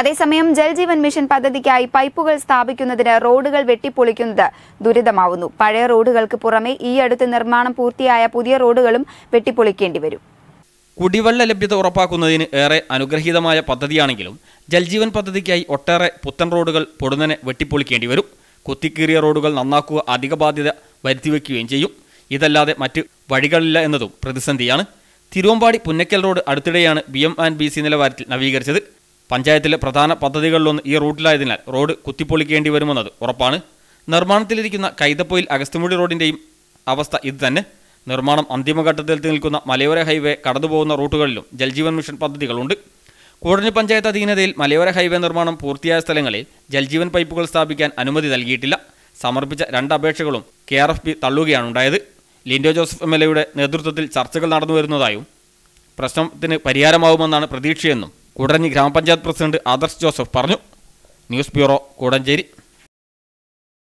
അതേസമയം ജൽജീവൻ മിഷൻ പദ്ധതിക്കായി പൈപ്പുകൾ സ്ഥാപിക്കുന്നതിന് റോഡുകൾ വെട്ടിപ്പൊളിക്കുന്നത് ദുരിതമാവുന്നു പഴയ റോഡുകൾക്ക് പുറമെ ഈ അടുത്ത് നിർമ്മാണം പൂർത്തിയായ പുതിയ റോഡുകളും വെട്ടിപ്പൊളിക്കേണ്ടി വരും കുടിവെള്ള ലഭ്യത ഉറപ്പാക്കുന്നതിന് ഏറെ അനുഗ്രഹീതമായ പദ്ധതിയാണെങ്കിലും ജൽജീവൻ പദ്ധതിക്കായി ഒട്ടേറെ പുത്തൻ റോഡുകൾ പൊടുന്നനെ വെട്ടിപ്പൊളിക്കേണ്ടി വരും കുത്തിക്കീറിയ റോഡുകൾ നന്നാക്കുക അധിക ബാധ്യത വരുത്തിവെക്കുകയും ചെയ്യും ഇതല്ലാതെ മറ്റ് വഴികളില്ല എന്നതും പ്രതിസന്ധിയാണ് തിരുവമ്പാടി പുന്നക്കൽ റോഡ് അടുത്തിടെയാണ് B M and B C നിലവാരത്തിൽ നവീകരിച്ചത് പഞ്ചായത്തിലെ പ്രധാന പദ്ധതികളിലൊന്ന് ഈ റൂട്ടിലായതിനാൽ റോഡ് കുത്തിപ്പൊളിക്കേണ്ടി വരുമെന്നത് ഉറപ്പാണ് നിർമ്മാണത്തിലിരിക്കുന്ന കൈതപ്പൊയിൽ അഗസ്തുമുടി റോഡിൻ്റെയും അവസ്ഥ ഇതുതന്നെ നിർമ്മാണം അന്തിമഘട്ടത്തിൽ നിൽക്കുന്ന മലയോര ഹൈവേ കടന്നുപോകുന്ന റൂട്ടുകളിലും ജൽജീവൻ മിഷൻ പദ്ധതികളുണ്ട് കൂടഞ്ഞു പഞ്ചായത്ത് അധീനതയിൽ മലയോര ഹൈവേ നിർമ്മാണം പൂർത്തിയായ സ്ഥലങ്ങളിൽ ജൽജീവൻ പൈപ്പുകൾ സ്ഥാപിക്കാൻ അനുമതി നൽകിയിട്ടില്ല സമർപ്പിച്ച രണ്ട് അപേക്ഷകളും കെ ആർ എഫ് പി തള്ളുകയാണുണ്ടായത് ലിൻഡോ ജോസഫ് എം എൽ എയുടെ നേതൃത്വത്തിൽ ചർച്ചകൾ നടന്നു വരുന്നതായും പ്രശ്നത്തിന് പരിഹാരമാവുമെന്നാണ് പ്രതീക്ഷയെന്നും കൂടഞ്ഞി ഗ്രാമപഞ്ചായത്ത് പ്രസിഡന്റ് ആദർശ് ജോസഫ് പറഞ്ഞു ന്യൂസ് ബ്യൂറോ കൂടഞ്ചേരി